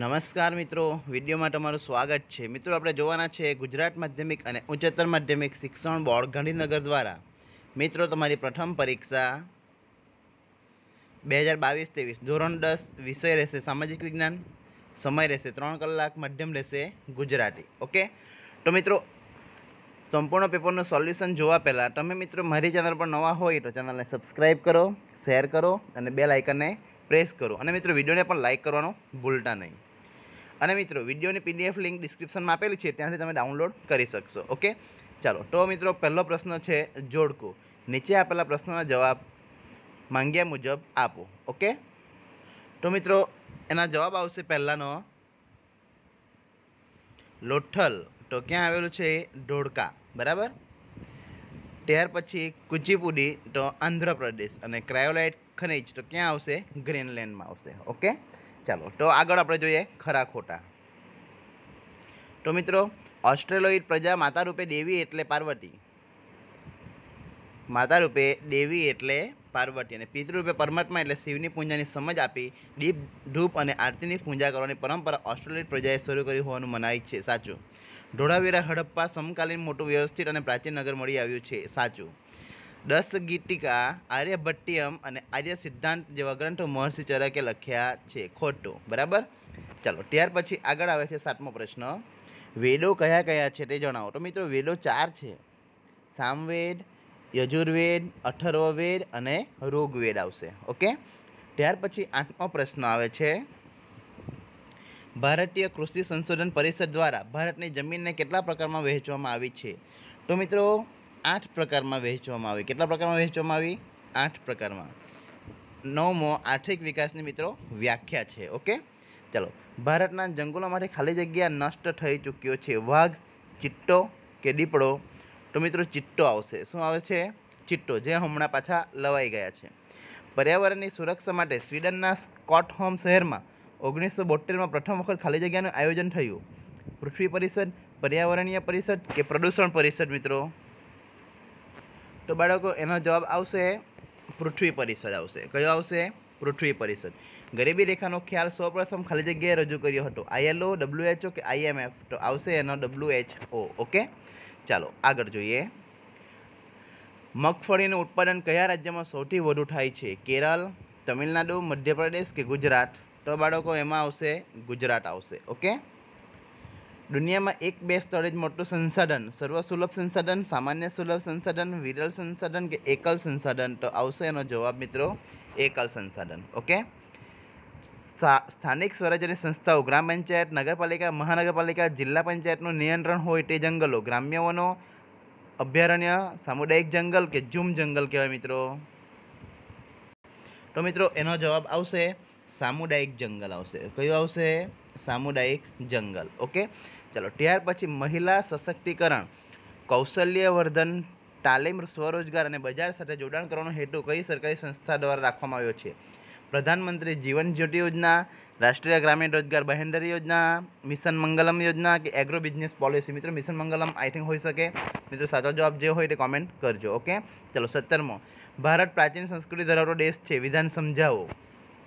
નમસ્કાર મિત્રો વિડીયોમાં તમારું સ્વાગત છે મિત્રો આપણે જોવાના છે ગુજરાત માધ્યમિક અને ઉચ્ચતર માધ્યમિક શિક્ષણ બોર્ડ ગાંધીનગર દ્વારા મિત્રો તમારી પ્રથમ પરીક્ષા બે હજાર બાવીસ ત્રેવીસ ધોરણ દસ વિષય રહેશે સામાજિક વિજ્ઞાન સમય રહેશે ત્રણ કલાક માધ્યમ રહેશે ગુજરાતી ઓકે તો મિત્રો સંપૂર્ણ પેપરનું સોલ્યુશન જોવા પહેલાં તમે મિત્રો મારી ચેનલ પર નવા હોય તો ચેનલને સબસ્ક્રાઈબ કરો શેર કરો અને બેલ આઇકનને પ્રેસ કરો અને મિત્રો વિડીયોને પણ લાઇક કરવાનો ભૂલતા નહીં અને મિત્રો વિડીયોની પીડીએફ લિંક ડિસ્ક્રિપ્શનમાં આપેલી છે ત્યાંથી તમે ડાઉનલોડ કરી શકશો ઓકે ચાલો તો મિત્રો પહેલો પ્રશ્ન છે જોડકો નીચે આપેલા પ્રશ્નોના જવાબ માંગ્યા મુજબ આપો ઓકે તો મિત્રો એના જવાબ આવશે પહેલાંનો લોઠલ તો ક્યાં આવેલું છે ઢોળકા બરાબર ત્યાર પછી કુચીપુડી તો આંધ્રપ્રદેશ અને ક્રાયોલાઇટ ખનિજ તો ક્યાં આવશે ગ્રીનલેન્ડમાં આવશે ઓકે ચાલો તો આગળ આપણે જોઈએ ખરા ખોટા તો મિત્રો ઓસ્ટ્રેલોઇડ પ્રજા માતા રૂપે દેવી એટલે પાર્વતી માતા રૂપે દેવી એટલે પાર્વતી અને પિતૃરૂપે પરમાત્મા એટલે શિવની પૂજાની સમજ આપી દીપ ધૂપ અને આરતીની પૂજા કરવાની પરંપરા ઓસ્ટ્રેલિયન પ્રજાએ શરૂ કરી હોવાનું મનાય છે સાચું ધોળાવીરા હડપ્પા સમકાલીન મોટું વ્યવસ્થિત અને પ્રાચીન નગર મળી આવ્યું છે સાચું દસ ગીતિકા આર્યભટ્ટિયમ અને આર્ય સિદ્ધાંત જેવા ગ્રંથો મહર્ષિ ચરકે લખ્યા છે ખોટું બરાબર ચાલો ત્યાર પછી આગળ આવે છે સાતમો પ્રશ્ન વેદો કયા કયા છે તે જણાવો તો મિત્રો વેદો ચાર છે સામવેદ યજુર્વેદ અથર્વવેદ અને રોગવેદ આવશે ઓકે ત્યાર પછી આઠમો પ્રશ્ન આવે છે ભારતીય કૃષિ સંશોધન પરિષદ દ્વારા ભારતની જમીનને કેટલા પ્રકારમાં વહેંચવામાં આવી છે તો મિત્રો આઠ પ્રકારમાં વહેંચવામાં આવી કેટલા પ્રકારમાં વહેંચવામાં આવી આઠ પ્રકારમાં નવમો આર્થિક વિકાસની મિત્રો વ્યાખ્યા છે ઓકે ચાલો ભારતના જંગલો માટે ખાલી જગ્યા નષ્ટ થઈ ચૂક્યો છે વાઘ ચિટ્ટો કે દીપડો તો મિત્રો ચિટ્ટો આવશે શું આવે છે ચિટ્ટો જે હમણાં પાછા લવાઈ ગયા છે પર્યાવરણની સુરક્ષા માટે સ્વીડનના સ્કોટહોમ શહેરમાં ઓગણીસો બોતેરમાં પ્રથમ વખત ખાલી જગ્યાનું આયોજન થયું પૃથ્વી પરિષદ પર્યાવરણીય પરિષદ કે પ્રદૂષણ પરિષદ મિત્રો તો બાળકો એનો જવાબ આવશે પૃથ્વી પરિષદ આવશે કયો આવશે પૃથ્વી પરિષદ ગરીબી રેખાનો ખ્યાલ સૌપ્રથમ ખાલી જગ્યાએ રજૂ કર્યો હતો આઈએલઓ ડબ્લ્યુએચઓ કે આઈએમએફ તો આવશે એનો ડબ્લ્યુએચઓ ઓકે ચાલો આગળ જોઈએ મગફળીનું ઉત્પાદન કયા રાજ્યમાં સૌથી વધુ થાય છે કેરળ તમિલનાડુ મધ્યપ્રદેશ કે ગુજરાત તો બાળકો એમાં આવશે ગુજરાત આવશે ઓકે દુનિયામાં એક બે સ્થળે જ મોટું સંસાધન સર્વસુલભ સંસાધન સામાન્ય સુલભ સંસાધન વિરલ સંસાધન કે એકલ સંસાધન તો આવશે એનો જવાબ મિત્રો એકલ સંસાધન ઓકે સ્થાનિક સ્વરાજ્યની સંસ્થાઓ ગ્રામ પંચાયત નગરપાલિકા મહાનગરપાલિકા જિલ્લા પંચાયતનું નિયંત્રણ હોય તે જંગલો ગ્રામ્ય વનો અભયારણ્ય સામુદાયિક જંગલ કે ઝૂમ જંગલ કહેવાય મિત્રો તો મિત્રો એનો જવાબ આવશે સામુદાયિક જંગલ આવશે કયું આવશે સામુદાયિક જંગલ ઓકે ચાલો ત્યાર પછી મહિલા સશક્તિકરણ કૌશલ્યવર્ધન તાલીમ સ્વરોજગાર અને બજાર સાથે જોડાણ કરવાનો હેતુ કઈ સરકારી સંસ્થા દ્વારા રાખવામાં આવ્યો છે પ્રધાનમંત્રી જીવન જ્યોતિ યોજના રાષ્ટ્રીય ગ્રામીણ રોજગાર બહેન્ડરી યોજના મિશન મંગલમ યોજના કે એગ્રો બિઝનેસ પોલિસી મિત્રો મિશન મંગલમ આઈ થિંક હોઈ શકે મિત્રો સાચો જવાબ જે હોય તે કોમેન્ટ કરજો ઓકે ચલો સત્તરમો ભારત પ્રાચીન સંસ્કૃતિ ધરાવતો દેશ છે વિધાન સમજાવો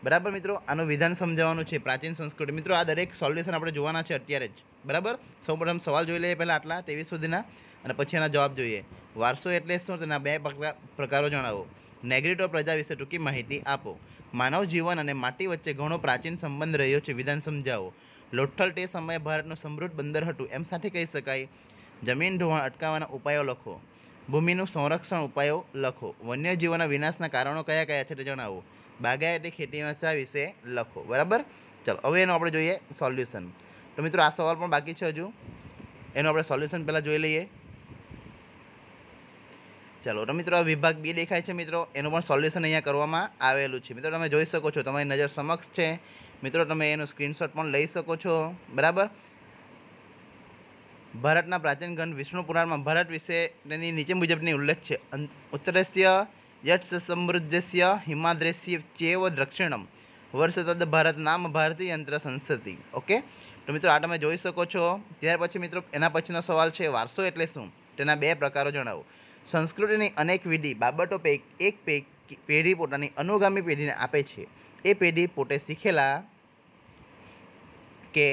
બરાબર મિત્રો આનું વિધાન સમજાવવાનું છે પ્રાચીન સંસ્કૃતિ મિત્રો આ દરેક સોલ્યુશન આપણે જોવાના છે અત્યારે જ બરાબર સૌપ્રથમ સવાલ જોઈ લઈએ પહેલાં આટલા ટીવી સુધીના અને પછી એના જવાબ જોઈએ વારસો એટલે શું તેના બે પ્રકારો જણાવો નેગ્રેટો પ્રજા વિશે ટૂંકી માહિતી આપો માનવ જીવન અને માટી વચ્ચે ઘણો પ્રાચીન સંબંધ રહ્યો છે વિધાન સમજાવો લોઠ્ઠલ તે સમયે ભારતનું સમૃદ્ધ બંદર હતું એમ સાથે કહી શકાય જમીન ધોવાણ અટકાવવાના ઉપાયો લખો ભૂમિનું સંરક્ષણ ઉપાયો લખો વન્યજીવોના વિનાશના કારણો કયા કયા છે તે જણાવો બાગાયતી ખેતીમાં ચા વિશે લખો બરાબર ચાલો હવે એનું આપણે જોઈએ સોલ્યુશન તો મિત્રો આ સવાલ પણ બાકી છે હજુ એનું આપણે સોલ્યુશન પહેલાં જોઈ લઈએ ચાલો તો મિત્રો વિભાગ બી દેખાય છે મિત્રો એનું પણ સોલ્યુશન અહીંયા કરવામાં આવેલું છે મિત્રો તમે જોઈ શકો છો તમારી નજર સમક્ષ છે મિત્રો તમે એનું સ્ક્રીનશોટ પણ લઈ શકો છો બરાબર ભારતના પ્રાચીન ગ્રંથ વિષ્ણુ પુરાણમાં ભારત વિશે તેની નીચે મુજબની ઉલ્લેખ છે ઉત્તરસ્ય યત્સ સમૃદ્ધસ્ય હિમાદ્રેસ્ય ચેવ દક્ષિણમ વર્ષ તદ ભારત નામ ભારતી યંત્ર સંસતિ ઓકે તો મિત્રો આ તમે જોઈ શકો છો ત્યાર પછી મિત્રો એના પછીનો સવાલ છે વારસો એટલે શું તેના બે પ્રકારો જણાવો સંસ્કૃતિની અનેક વિધિ બાબતો પૈક એક પૈક પેઢી પોતાની અનુગામી પેઢીને આપે છે એ પેઢી પોતે શીખેલા કે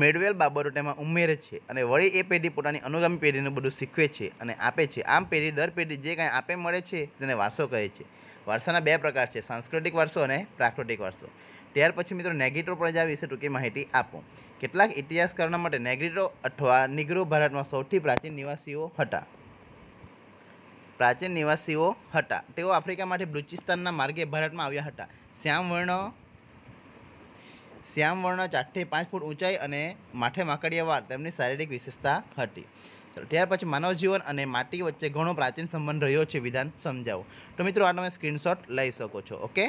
મેળવેલ બાબતો તેમાં ઉમેરે છે અને વળી એ પેઢી પોતાની અનુગામી પેઢીને બધું શીખવે છે અને આપે છે આમ પેઢી દર પેઢી જે કાંઈ આપે મળે છે તેને વારસો કહે છે વારસાના બે પ્રકાર છે સાંસ્કૃતિક વારસો અને પ્રાકૃતિક વારસો ત્યાર પછી મિત્રો નેગેટિવ પ્રજા વિશે ટૂંકી માહિતી આપો કેટલાક ઇતિહાસકારોના માટે નેગેટિવ અથવા નિગ્રો ભારતમાં સૌથી પ્રાચીન નિવાસીઓ હતા પ્રાચીન નિવાસીઓ હતા તેઓ આફ્રિકામાંથી બલુચિસ્તાનના માર્ગે ભારતમાં આવ્યા હતા શ્યામ વર્ણ શ્યામ વર્ણ ચારથી પાંચ ફૂટ ઊંચાઈ અને માથે માકડીયા વાળ તેમની શારીરિક વિશેષતા હતી ચલો ત્યાર પછી માનવ જીવન અને માટી વચ્ચે ઘણો પ્રાચીન સંબંધ રહ્યો છે વિધાન સમજાવો તો મિત્રો આ તમે સ્ક્રીનશોટ લઈ શકો છો ઓકે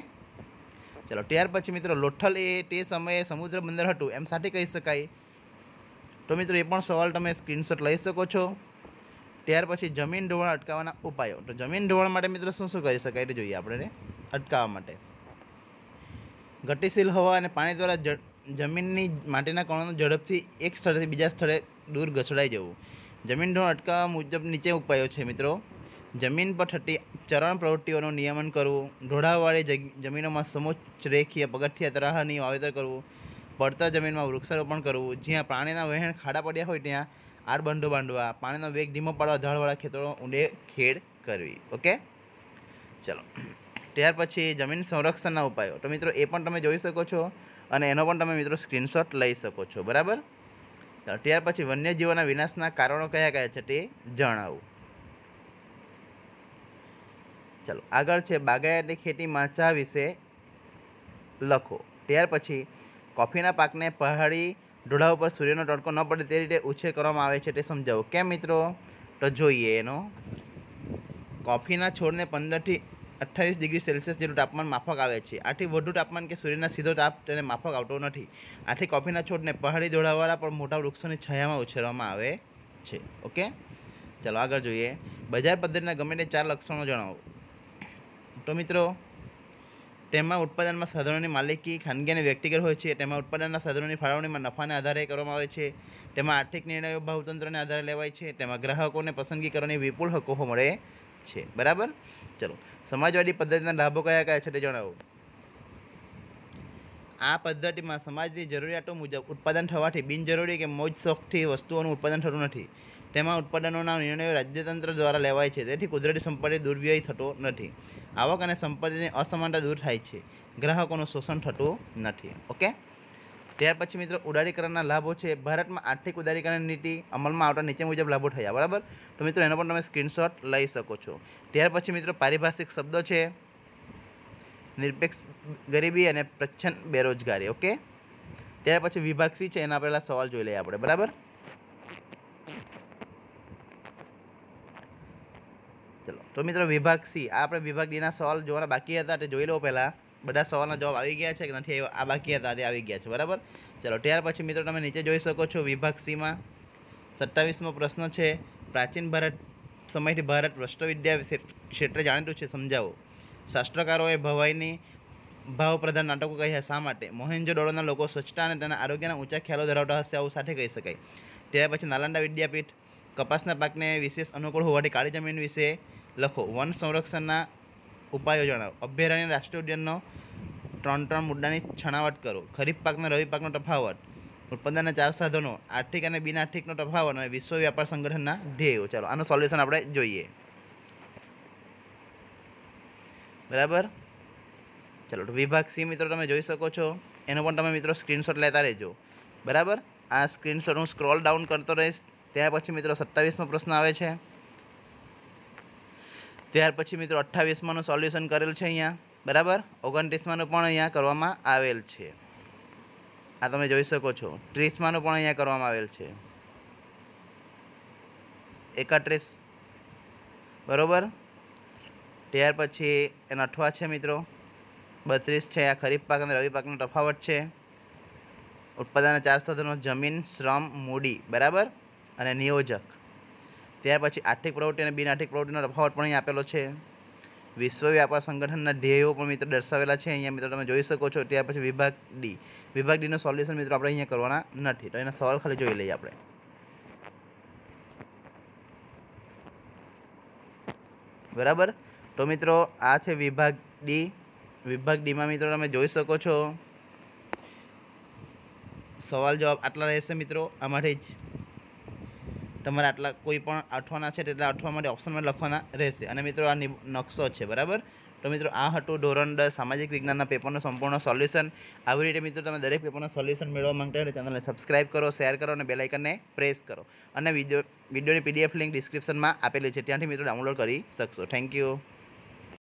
ચલો ત્યાર પછી મિત્રો લોઠલ એ તે સમયે સમુદ્ર બંદર હતું એમ સાથે કહી શકાય તો મિત્રો એ પણ સવાલ તમે સ્ક્રીનશોટ લઈ શકો છો ત્યાર પછી જમીન ઢોવાણ અટકાવવાના ઉપાયો તો જમીન ઢોવાણ માટે મિત્રો શું શું કરી શકાય તે જોઈએ આપણે અટકાવવા માટે ગતિશીલ હવા અને પાણી દ્વારા જમીનની માટીના કણોનો ઝડપથી એક સ્થળેથી બીજા સ્થળે દૂર ઘસડાઈ જવું જમીન ધોરણ અટકાવવા મુજબ નીચે ઉપાયો છે મિત્રો જમીન પર થતી ચરણ પ્રવૃત્તિઓનું નિયમન કરવું ઢોળાવાળી જમીનોમાં સમોચ્ચ રેખીય પગથિયા તરાહની વાવેતર કરવું પડતર જમીનમાં વૃક્ષારોપણ કરવું જ્યાં પાણીના વહેણ ખાડા પડ્યા હોય ત્યાં આડબંધો બાંધવા પાણીનો વેગ ધીમો પાડવા ઢાળવાળા ખેતરો ઊંડે ખેડ કરવી ઓકે ચલો ત્યાર પછી જમીન સંરક્ષણના ઉપાયો તો મિત્રો એ પણ તમે જોઈ શકો છો અને એનો પણ તમે મિત્રો સ્ક્રીનશોટ લઈ શકો છો બરાબર ત્યાર પછી વન્યજીવોના વિનાશના કારણો કયા કયા છે તે જણાવું ચાલો આગળ છે બાગાયતી ખેતીમાં ચા વિશે લખો ત્યાર પછી કોફીના પાકને પહાડી ઢોળા ઉપર સૂર્યનો તડકો ન પડે તે રીતે ઉછેર કરવામાં આવે છે તે સમજાવો કેમ મિત્રો તો જોઈએ એનો કોફીના છોડને પંદરથી અઠ્ઠાવીસ ડિગ્રી સેલ્સિયસ જેટલું તાપમાન માફક આવે છે આથી વધુ તાપમાન કે સૂર્યના સીધો તાપ તેને માફક આવતો નથી આથી કોફીના છોડને પહાડી દોડાવાળા પણ મોટા વૃક્ષોની છાયામાં ઉછેરવામાં આવે છે ઓકે ચાલો આગળ જોઈએ બજાર પદ્ધતિના ગમે તે ચાર લક્ષણો જણાવો તો મિત્રો તેમાં ઉત્પાદનમાં સાધનોની માલિકી ખાનગી અને વ્યક્તિગત હોય છે તેમાં ઉત્પાદનના સાધનોની ફાળવણીમાં નફાને આધારે કરવામાં આવે છે તેમાં આર્થિક નિર્ણયો ભાવતંત્રને આધારે લેવાય છે તેમાં ગ્રાહકોને પસંદગી કરવાની વિપુલ હકો મળે છે બરાબર ચલો સમાજવાદી પદ્ધતિના લાભો કયા કયા છે તે જણાવો આ પદ્ધતિમાં સમાજની જરૂરિયાતો મુજબ ઉત્પાદન થવાથી બિનજરૂરી કે મોજ શોખથી વસ્તુઓનું ઉત્પાદન થતું નથી તેમાં ઉત્પાદનોના નિર્ણયો રાજ્યતંત્ર દ્વારા લેવાય છે તેથી કુદરતી સંપત્તિ દુર્વ્યય થતો નથી આવક અને સંપત્તિની અસમાનતા દૂર થાય છે ગ્રાહકોનું શોષણ થતું નથી ઓકે ત્યાર પછી મિત્રો ઉદારીકરણના લાભો છે ભારતમાં આર્થિક ઉદારીકરણ નીતિ અમલમાં આવતા નીચે મુજબ લાભો થયા બરાબર તો મિત્રો એનો પણ તમે સ્ક્રીનશોટ લઈ શકો છો ત્યાર પછી મિત્રો પારિભાષિક શબ્દો છે નિરપેક્ષ ગરીબી અને પ્રચ્છન્ન બેરોજગારી ઓકે ત્યાર પછી વિભાગ સી છે એના પહેલાં સવાલ જોઈ લઈએ આપણે બરાબર ચલો તો મિત્રો વિભાગ સી આપણે વિભાગ ડીના સવાલ જોવાના બાકી હતા તે જોઈ લો પહેલાં બધા સવાલના જવાબ આવી ગયા છે કે નથી આ બાકી હતા તે આવી ગયા છે બરાબર ચલો ત્યાર પછી મિત્રો તમે નીચે જોઈ શકો છો વિભાગ સીમાં સત્તાવીસમો પ્રશ્ન છે પ્રાચીન ભારત સમયથી ભારત રાષ્ટ્રવિદ્યા ક્ષેત્રે જાણીતું છે સમજાવો શાસ્ત્રકારોએ ભવાઈની ભાવપ્રધાન નાટકો કહ્યા શા માટે મોહેન્જો દોડોના લોકો સ્વચ્છતા અને તેના આરોગ્યના ઊંચા ખ્યાલો ધરાવતા હશે આવું સાથે કહી શકાય ત્યાર પછી નાલંદા વિદ્યાપીઠ કપાસના પાકને વિશેષ અનુકૂળ હોવાથી કાળી જમીન વિશે લખો વન સંરક્ષણના ઉપાયો જણાવો અભયારણ્ય રાષ્ટ્રીય ઉદ્યાનનો ત્રણ ત્રણ મુદ્દાની છણાવટ કરો ખરીફ પાકના રવિ પાકનો તફાવત ઉત્પાદનના ચાર સાધનો આર્થિક અને બિન આર્થિકનો તફાવત અને વિશ્વ વ્યાપાર સંગઠનના ધ્યેયો ચાલો આનું સોલ્યુશન આપણે જોઈએ બરાબર ચાલો વિભાગ સી મિત્રો તમે જોઈ શકો છો એનો પણ તમે મિત્રો સ્ક્રીનશોટ લેતા રહેજો બરાબર આ સ્ક્રીનશોટ હું સ્ક્રોલ ડાઉન કરતો રહીશ ત્યાર પછી મિત્રો સત્તાવીસમો પ્રશ્ન આવે છે ત્યાર પછી મિત્રો અઠ્ઠાવીસમાંનું સોલ્યુશન કરેલ છે અહીંયા બરાબર ઓગણત્રીસમાંનું પણ અહીંયા કરવામાં આવેલ છે આ તમે જોઈ શકો છો ત્રીસમાંનું પણ અહીંયા કરવામાં આવેલ છે એકત્રીસ બરાબર ત્યાર પછી એના અઠવા છે મિત્રો બત્રીસ છે આ ખરીફ પાક અને રવિ પાકનો તફાવત છે ઉત્પાદન ચાર સાધનો જમીન શ્રમ મૂડી બરાબર અને નિયોજક ત્યાર પછી આર્થિક પ્રવૃત્તિ અને બિન આર્થિક પ્રવૃત્તિનો તફાવત પણ અહીં આપેલો છે વિશ્વ વ્યાપાર સંગઠનના ધ્યેયો પણ મિત્રો દર્શાવેલા છે અહીંયા મિત્રો તમે જોઈ શકો છો ત્યાર પછી વિભાગ ડી વિભાગ ડીનો સોલ્યુશન મિત્રો આપણે અહીંયા કરવાના નથી તો એના સવાલ ખાલી જોઈ લઈએ આપણે બરાબર તો મિત્રો આ છે વિભાગ ડી વિભાગ ડીમાં મિત્રો તમે જોઈ શકો છો સવાલ જવાબ આટલા રહેશે મિત્રો આ માટે જ તમારે આટલા કોઈ પણ અઠવાના છે તેટલા અઠવા માટે ઓપ્શનમાં લખવાના રહેશે અને મિત્રો આ નકશો છે બરાબર તો મિત્રો આ હતું ધોરણ દસ સામાજિક વિજ્ઞાનના પેપરનું સંપૂર્ણ સોલ્યુશન આવી રીતે મિત્રો તમે દરેક પેપરનું સોલ્યુશન મેળવવા માંગતા હોય ચેનલને સબસ્ક્રાઇબ કરો શેર કરો અને બેલાઇકનને પ્રેસ કરો અને વિડીયો વિડીયોની પીડીએફ લિંક ડિસ્ક્રિપ્શનમાં આપેલી છે ત્યાંથી મિત્રો ડાઉનલોડ કરી શકશો થેન્ક યુ